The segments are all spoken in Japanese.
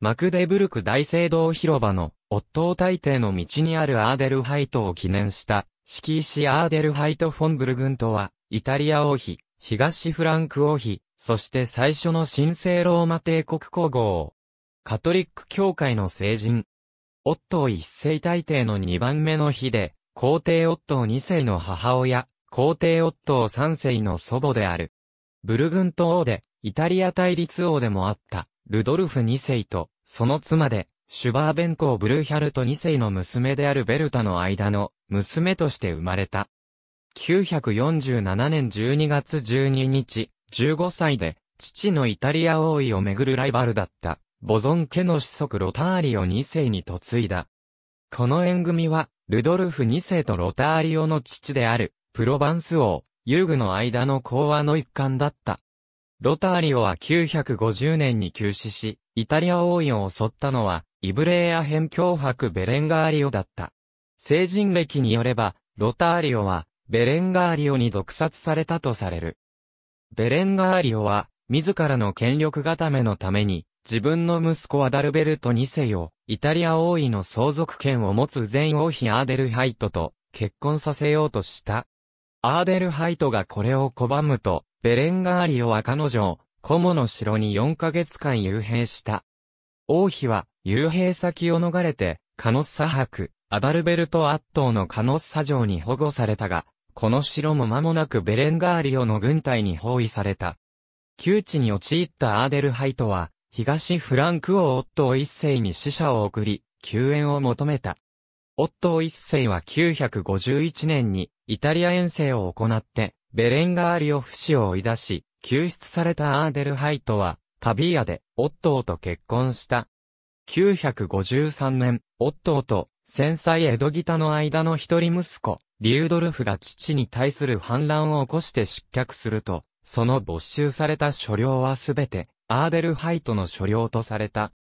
マクデブルク大聖堂広場の、オットー大帝の道にあるアーデルハイトを記念した、敷石アーデルハイト・フォンブルグンとは、イタリア王妃、東フランク王妃、そして最初の神聖ローマ帝国皇后。カトリック教会の聖人。オットー一世大帝の二番目の日で、皇帝オットー二世の母親、皇帝オットー三世の祖母である。ブルグント王で、イタリア対立王でもあった。ルドルフ2世と、その妻で、シュバーベンコー・ブルーヒャルト2世の娘であるベルタの間の娘として生まれた。947年12月12日、15歳で、父のイタリア王位をめぐるライバルだった、ボゾン家の子息ロターリオ2世に嫁いだ。この縁組は、ルドルフ2世とロターリオの父である、プロヴァンス王、遊具の間の講和の一環だった。ロターリオは950年に休止し、イタリア王位を襲ったのは、イブレーア編脅迫ベレンガーリオだった。成人歴によれば、ロターリオは、ベレンガーリオに毒殺されたとされる。ベレンガーリオは、自らの権力固めのために、自分の息子アダルベルト2世を、イタリア王位の相続権を持つ前王妃アーデルハイトと結婚させようとした。アーデルハイトがこれを拒むと、ベレンガーリオは彼女を、コモの城に4ヶ月間幽閉した。王妃は、幽閉先を逃れて、カノッサ博、アダルベルト・アットーのカノッサ城に保護されたが、この城も間もなくベレンガーリオの軍隊に包囲された。窮地に陥ったアーデルハイトは、東フランク王オットー一世に死者を送り、救援を求めた。オットー一世は951年にイタリア遠征を行って、ベレンガーリオフ氏を追い出し、救出されたアーデルハイトは、パビーアで、オットーと結婚した。953年、オットーと、戦災エドギタの間の一人息子、リュードルフが父に対する反乱を起こして失脚すると、その没収された所領はすべて、アーデルハイトの所領とされた。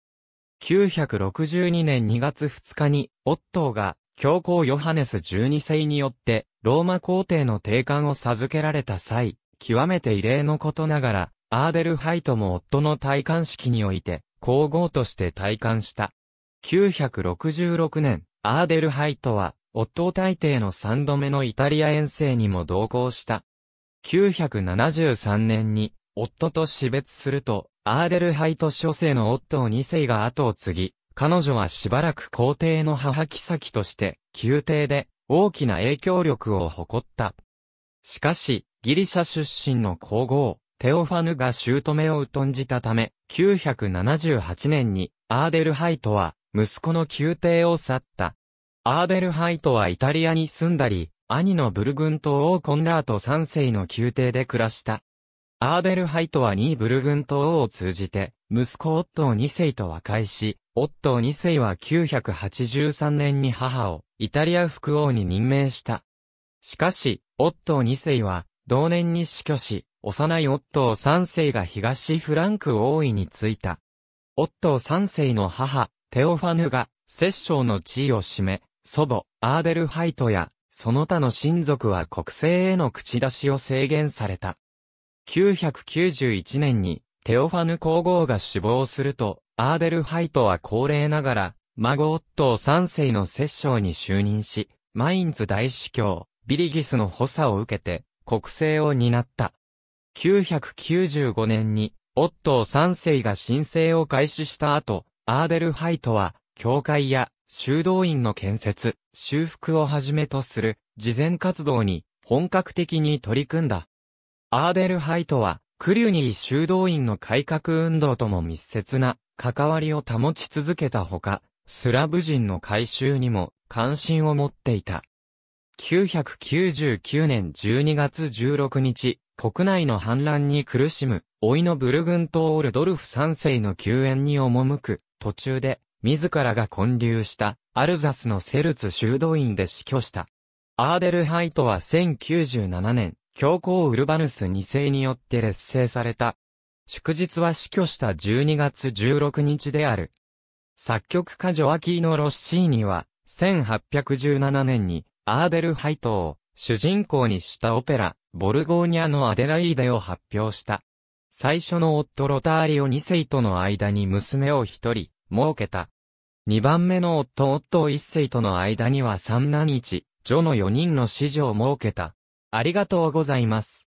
962年2月2日に、オットーが教皇ヨハネス12世によって、ローマ皇帝の定冠を授けられた際、極めて異例のことながら、アーデルハイトも夫の戴冠式において、皇后として戴冠した。966年、アーデルハイトは、夫大帝の三度目のイタリア遠征にも同行した。973年に、夫と死別すると、アーデルハイト諸世の夫2世が後を継ぎ、彼女はしばらく皇帝の母妃として、宮廷で大きな影響力を誇った。しかし、ギリシャ出身の皇后、テオファヌが姑を疎んじたため、978年にアーデルハイトは息子の宮廷を去った。アーデルハイトはイタリアに住んだり、兄のブルグント王コンラート3世の宮廷で暮らした。アーデルハイトは2ブルグント王を通じて、息子オットー2世と和解し、オットー2世は983年に母をイタリア副王に任命した。しかし、オットー2世は同年に死去し、幼いオットー3世が東フランク王位に就いた。オットー3世の母、テオファヌが、摂政の地位を占め、祖母、アーデルハイトや、その他の親族は国政への口出しを制限された。991年に、テオファヌ皇后が死亡すると、アーデルハイトは高齢ながら、孫夫ッ三世の摂政に就任し、マインズ大司教、ビリギスの補佐を受けて、国政を担った。995年に、夫三世が申請を開始した後、アーデルハイトは、教会や修道院の建設、修復をはじめとする、事前活動に、本格的に取り組んだ。アーデルハイトは、クリュニー修道院の改革運動とも密接な関わりを保ち続けたほか、スラブ人の改修にも関心を持っていた。999年12月16日、国内の反乱に苦しむ、老いのブルグントオルドルフ3世の救援に赴く、途中で、自らが混流した、アルザスのセルツ修道院で死去した。アーデルハイトは1097年、教皇ウルバヌス2世によって劣勢された、祝日は死去した12月16日である。作曲家ジョアキーノ・ロッシーニは、1817年に、アーデルハイトを主人公にしたオペラ、ボルゴーニャのアデライーデを発表した。最初の夫ロターリオ2世との間に娘を一人、設けた。二番目の夫夫一世との間には三男一、女の四人の子女を設けた。ありがとうございます。